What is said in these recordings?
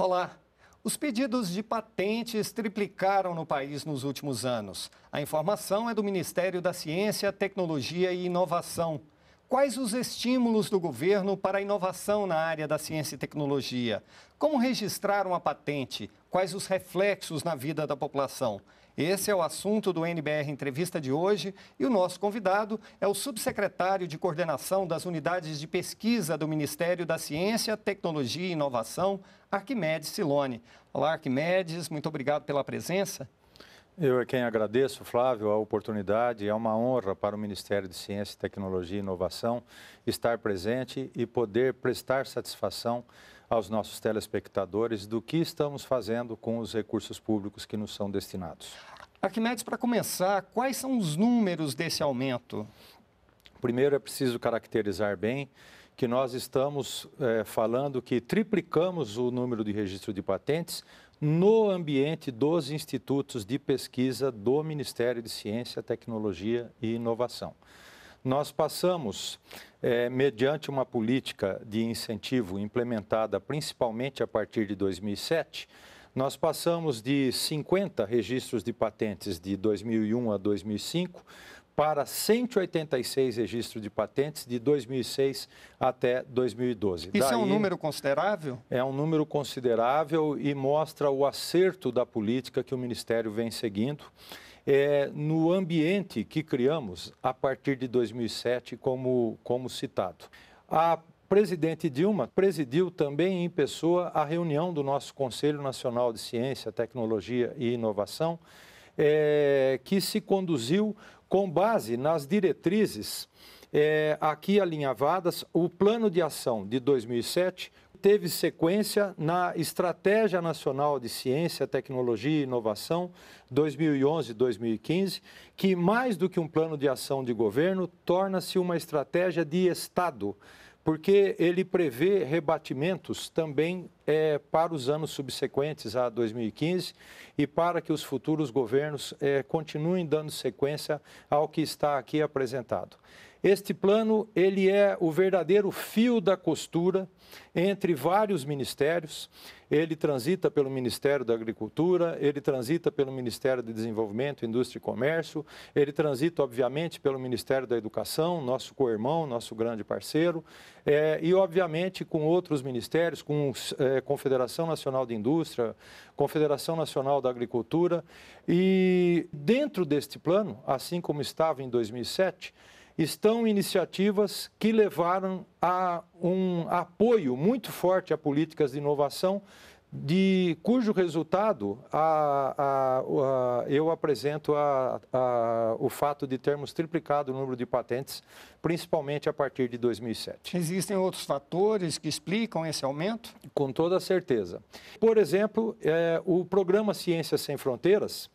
Olá! Os pedidos de patentes triplicaram no país nos últimos anos. A informação é do Ministério da Ciência, Tecnologia e Inovação. Quais os estímulos do governo para a inovação na área da ciência e tecnologia? Como registrar uma patente? Quais os reflexos na vida da população? Esse é o assunto do NBR Entrevista de hoje e o nosso convidado é o subsecretário de coordenação das unidades de pesquisa do Ministério da Ciência, Tecnologia e Inovação, Arquimedes Silone. Olá, Arquimedes, muito obrigado pela presença. Eu é quem agradeço, Flávio, a oportunidade. É uma honra para o Ministério de Ciência, Tecnologia e Inovação estar presente e poder prestar satisfação aos nossos telespectadores do que estamos fazendo com os recursos públicos que nos são destinados. Arquimedes, para começar, quais são os números desse aumento? Primeiro é preciso caracterizar bem que nós estamos é, falando que triplicamos o número de registro de patentes no ambiente dos institutos de pesquisa do Ministério de Ciência, Tecnologia e Inovação. Nós passamos, eh, mediante uma política de incentivo implementada principalmente a partir de 2007, nós passamos de 50 registros de patentes de 2001 a 2005 para 186 registros de patentes de 2006 até 2012. Isso Daí, é um número considerável? É um número considerável e mostra o acerto da política que o Ministério vem seguindo. É, no ambiente que criamos a partir de 2007, como, como citado. A presidente Dilma presidiu também em pessoa a reunião do nosso Conselho Nacional de Ciência, Tecnologia e Inovação, é, que se conduziu com base nas diretrizes é, aqui alinhavadas, o plano de ação de 2007 teve sequência na Estratégia Nacional de Ciência, Tecnologia e Inovação 2011-2015, que mais do que um plano de ação de governo, torna-se uma estratégia de Estado porque ele prevê rebatimentos também é, para os anos subsequentes a 2015 e para que os futuros governos é, continuem dando sequência ao que está aqui apresentado. Este plano ele é o verdadeiro fio da costura entre vários ministérios. Ele transita pelo Ministério da Agricultura, ele transita pelo Ministério de Desenvolvimento, Indústria e Comércio, ele transita, obviamente, pelo Ministério da Educação, nosso co-irmão, nosso grande parceiro, é, e, obviamente, com outros ministérios, com é, Confederação Nacional de Indústria, Confederação Nacional da Agricultura. E dentro deste plano, assim como estava em 2007, estão iniciativas que levaram a um apoio muito forte a políticas de inovação, de cujo resultado a, a, a, eu apresento o fato de termos triplicado o número de patentes, principalmente a partir de 2007. Existem outros fatores que explicam esse aumento? Com toda certeza. Por exemplo, é, o programa Ciências Sem Fronteiras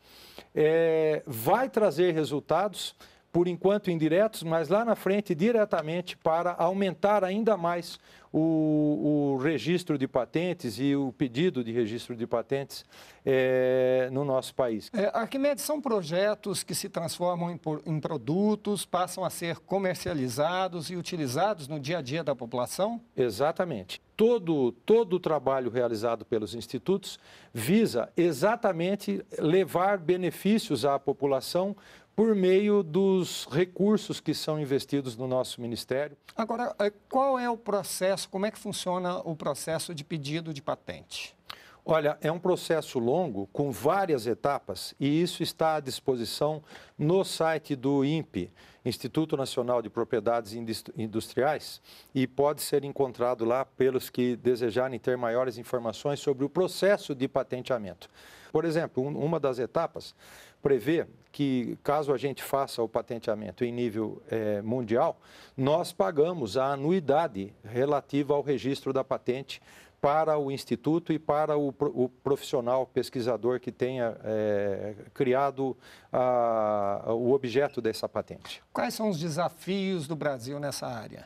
é, vai trazer resultados por enquanto indiretos, mas lá na frente diretamente para aumentar ainda mais o, o registro de patentes e o pedido de registro de patentes é, no nosso país. É, Arquimedes, são projetos que se transformam em, em produtos, passam a ser comercializados e utilizados no dia a dia da população? Exatamente todo, todo o trabalho realizado pelos institutos visa exatamente levar benefícios à população por meio dos recursos que são investidos no nosso ministério. Agora, eh, qual é o processo, como é que funciona o processo de pedido de patente? Olha, é um processo longo, com várias etapas, e isso está à disposição no site do INPE. Instituto Nacional de Propriedades Industriais e pode ser encontrado lá pelos que desejarem ter maiores informações sobre o processo de patenteamento. Por exemplo, um, uma das etapas prevê que, caso a gente faça o patenteamento em nível é, mundial, nós pagamos a anuidade relativa ao registro da patente para o instituto e para o, o profissional pesquisador que tenha é, criado a, o objeto dessa patente. Quais são os desafios do Brasil nessa área?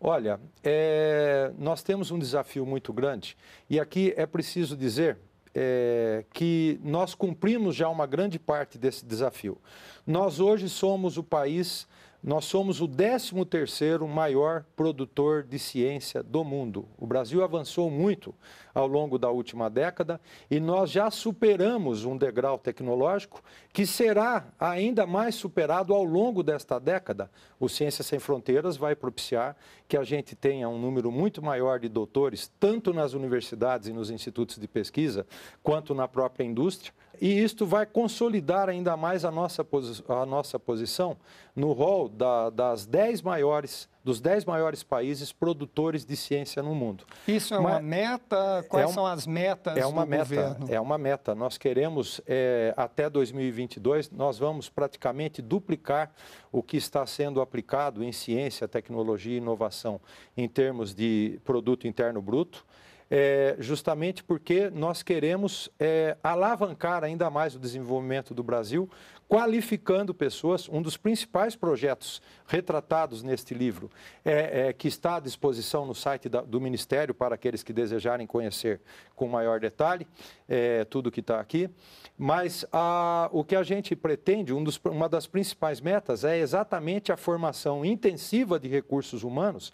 Olha, é, nós temos um desafio muito grande e aqui é preciso dizer é, que nós cumprimos já uma grande parte desse desafio. Nós hoje somos o país nós somos o 13º maior produtor de ciência do mundo. O Brasil avançou muito ao longo da última década e nós já superamos um degrau tecnológico que será ainda mais superado ao longo desta década. O Ciência Sem Fronteiras vai propiciar que a gente tenha um número muito maior de doutores, tanto nas universidades e nos institutos de pesquisa, quanto na própria indústria e isto vai consolidar ainda mais a nossa, a nossa posição no rol da, das dez maiores dos 10 maiores países produtores de ciência no mundo. Isso é uma meta? Quais é um, são as metas é uma do meta, governo? É uma meta. Nós queremos, é, até 2022, nós vamos praticamente duplicar o que está sendo aplicado em ciência, tecnologia e inovação em termos de produto interno bruto é, justamente porque nós queremos é, alavancar ainda mais o desenvolvimento do Brasil, qualificando pessoas. Um dos principais projetos retratados neste livro, é, é que está à disposição no site da, do Ministério para aqueles que desejarem conhecer com maior detalhe, é, tudo que está aqui. Mas a, o que a gente pretende, um dos, uma das principais metas é exatamente a formação intensiva de recursos humanos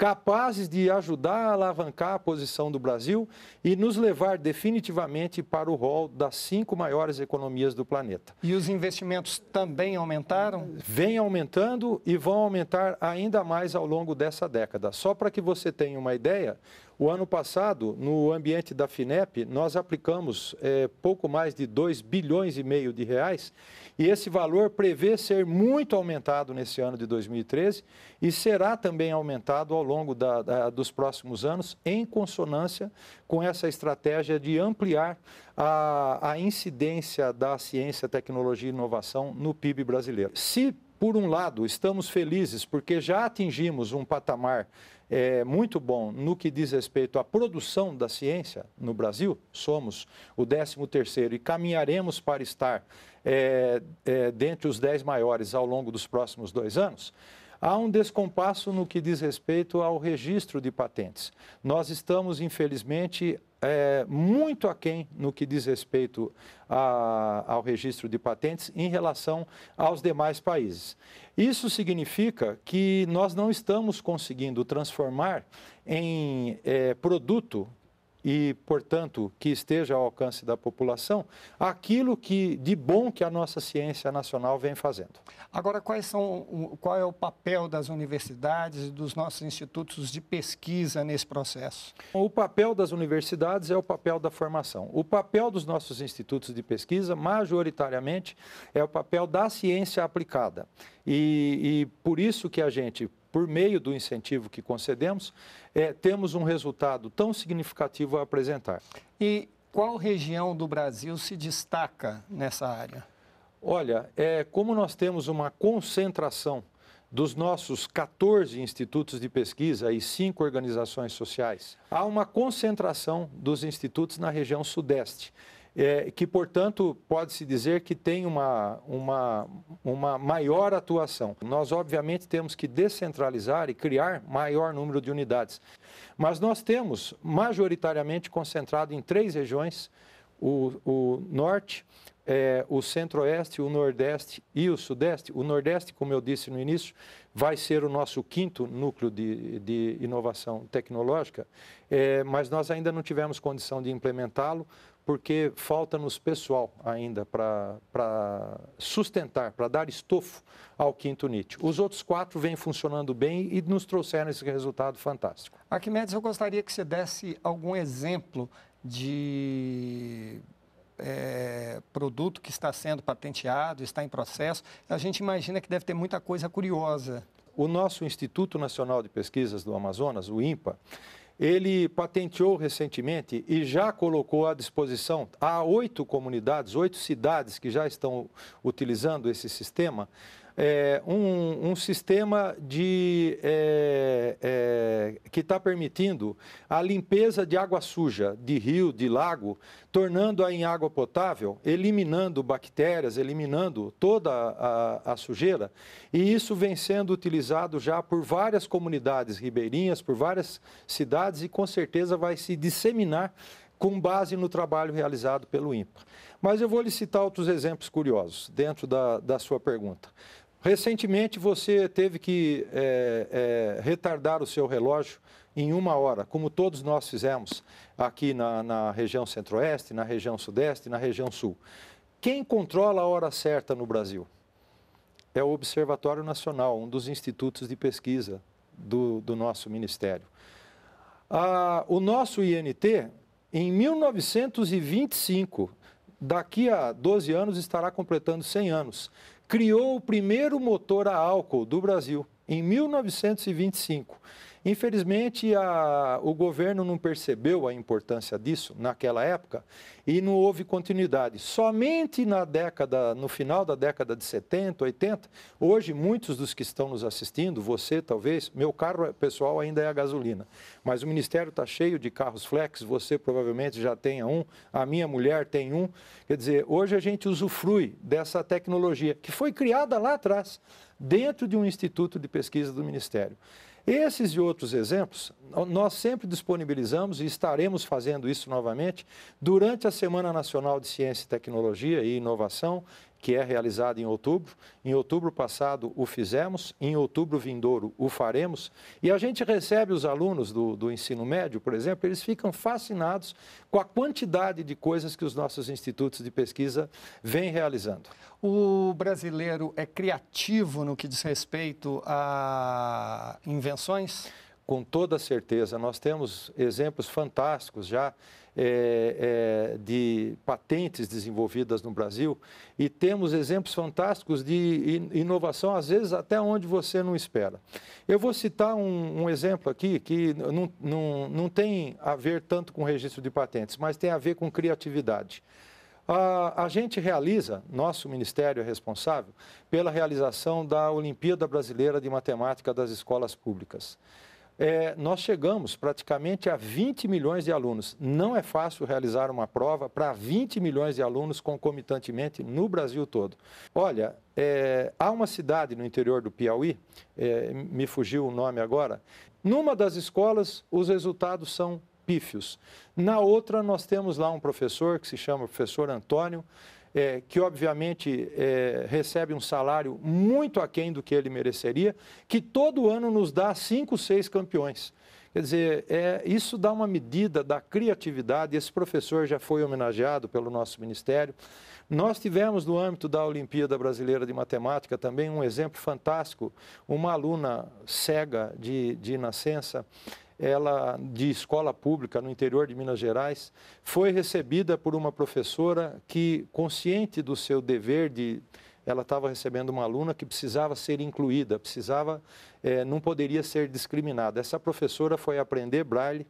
capazes de ajudar a alavancar a posição do Brasil e nos levar definitivamente para o rol das cinco maiores economias do planeta. E os investimentos também aumentaram? Vem aumentando e vão aumentar ainda mais ao longo dessa década. Só para que você tenha uma ideia, o ano passado, no ambiente da FINEP, nós aplicamos é, pouco mais de 2 bilhões e meio de reais e esse valor prevê ser muito aumentado nesse ano de 2013 e será também aumentado ao longo da, da, dos próximos anos em consonância com essa estratégia de ampliar a, a incidência da ciência, tecnologia e inovação no PIB brasileiro. Se por um lado, estamos felizes porque já atingimos um patamar é, muito bom no que diz respeito à produção da ciência no Brasil, somos o 13 e caminharemos para estar é, é, dentre os 10 maiores ao longo dos próximos dois anos. Há um descompasso no que diz respeito ao registro de patentes. Nós estamos, infelizmente, é, muito aquém no que diz respeito a, ao registro de patentes em relação aos demais países. Isso significa que nós não estamos conseguindo transformar em é, produto e, portanto, que esteja ao alcance da população, aquilo que de bom que a nossa ciência nacional vem fazendo. Agora, quais são, qual é o papel das universidades e dos nossos institutos de pesquisa nesse processo? O papel das universidades é o papel da formação. O papel dos nossos institutos de pesquisa, majoritariamente, é o papel da ciência aplicada. E, e por isso que a gente por meio do incentivo que concedemos, é, temos um resultado tão significativo a apresentar. E qual região do Brasil se destaca nessa área? Olha, é, como nós temos uma concentração dos nossos 14 institutos de pesquisa e cinco organizações sociais, há uma concentração dos institutos na região sudeste é, que, portanto, pode-se dizer que tem uma, uma, uma maior atuação. Nós, obviamente, temos que descentralizar e criar maior número de unidades, mas nós temos majoritariamente concentrado em três regiões: o, o norte, é, o Centro-Oeste, o Nordeste e o Sudeste. O Nordeste, como eu disse no início, vai ser o nosso quinto núcleo de, de inovação tecnológica, é, mas nós ainda não tivemos condição de implementá-lo porque falta-nos pessoal ainda para sustentar, para dar estofo ao quinto NIT. Os outros quatro vêm funcionando bem e nos trouxeram esse resultado fantástico. Arquimedes, eu gostaria que você desse algum exemplo de é, produto que está sendo patenteado, está em processo, a gente imagina que deve ter muita coisa curiosa. O nosso Instituto Nacional de Pesquisas do Amazonas, o INPA, ele patenteou recentemente e já colocou à disposição a oito comunidades, oito cidades que já estão utilizando esse sistema, é, um, um, sistema de, é, é, que está permitindo a limpeza de água suja, de rio, de lago, tornando-a em água potável, eliminando bactérias, eliminando toda a, a sujeira. E isso vem sendo utilizado já por várias comunidades ribeirinhas, por várias cidades e com certeza vai se disseminar com base no trabalho realizado pelo INPA. Mas eu vou lhe citar outros exemplos curiosos dentro da, da sua pergunta. Recentemente você teve que é, é, retardar o seu relógio em uma hora, como todos nós fizemos aqui na, na região centro-oeste, na região sudeste, na região sul. Quem controla a hora certa no Brasil? É o Observatório Nacional, um dos institutos de pesquisa do, do nosso ministério. Ah, o nosso INT, em 1925, daqui a 12 anos, estará completando 100 anos criou o primeiro motor a álcool do Brasil, em 1925. Infelizmente, a, o governo não percebeu a importância disso naquela época e não houve continuidade. Somente na década, no final da década de 70, 80, hoje muitos dos que estão nos assistindo, você talvez, meu carro pessoal ainda é a gasolina, mas o Ministério está cheio de carros flex, você provavelmente já tenha um, a minha mulher tem um. Quer dizer, hoje a gente usufrui dessa tecnologia que foi criada lá atrás, dentro de um instituto de pesquisa do Ministério. Esses e outros exemplos nós sempre disponibilizamos e estaremos fazendo isso novamente durante a Semana Nacional de Ciência, Tecnologia e Inovação, que é realizada em outubro. Em outubro passado o fizemos, em outubro vindouro o faremos. E a gente recebe os alunos do, do ensino médio, por exemplo, eles ficam fascinados com a quantidade de coisas que os nossos institutos de pesquisa vêm realizando. O brasileiro é criativo no que diz respeito a invenções? com toda certeza. Nós temos exemplos fantásticos já é, é, de patentes desenvolvidas no Brasil e temos exemplos fantásticos de inovação, às vezes até onde você não espera. Eu vou citar um, um exemplo aqui que não, não, não tem a ver tanto com registro de patentes, mas tem a ver com criatividade. A, a, gente realiza, nosso ministério é responsável, pela realização da Olimpíada Brasileira de Matemática das Escolas Públicas é, nós chegamos praticamente a 20 milhões de alunos. Não é fácil realizar uma prova para 20 milhões de alunos concomitantemente no Brasil todo. Olha, é, há uma cidade no interior do Piauí, é, me fugiu o nome agora, numa das escolas os resultados são pífios. Na outra, nós temos lá um professor que se chama professor Antônio, é, que obviamente é, recebe um salário muito aquém do que ele mereceria, que todo ano nos dá cinco, seis campeões. Quer dizer, é, isso dá uma medida da criatividade. Esse professor já foi homenageado pelo nosso ministério. Nós tivemos no âmbito da Olimpíada Brasileira de Matemática também um exemplo fantástico. Uma aluna cega de, de nascença, ela de escola pública no interior de Minas Gerais, foi recebida por uma professora que, consciente do seu dever de ela estava recebendo uma aluna que precisava ser incluída, precisava, eh, não poderia ser discriminada. Essa professora foi aprender braille,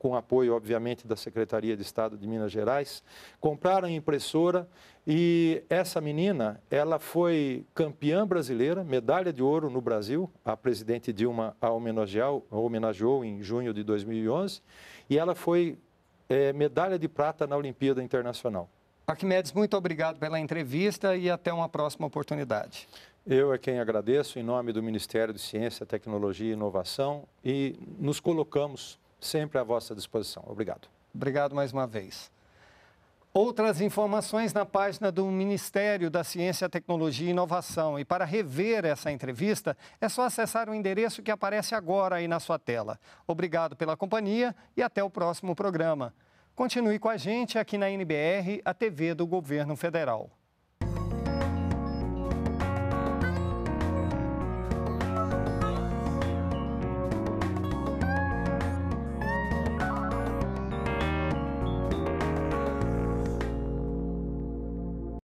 com apoio, obviamente, da Secretaria de Estado de Minas Gerais, compraram a impressora e essa menina, ela foi campeã brasileira, medalha de ouro no Brasil, a presidente Dilma a homenageou, a homenageou em junho de 2011, e ela foi é, medalha de prata na Olimpíada Internacional. Arquimedes, muito obrigado pela entrevista e até uma próxima oportunidade. Eu é quem agradeço em nome do Ministério de Ciência, Tecnologia e Inovação e nos colocamos sempre à vossa disposição. Obrigado. Obrigado mais uma vez. Outras informações na página do Ministério da Ciência, Tecnologia e Inovação. E para rever essa entrevista, é só acessar o endereço que aparece agora aí na sua tela. Obrigado pela companhia e até o próximo programa. Continue com a gente aqui na NBR, a TV do Governo Federal.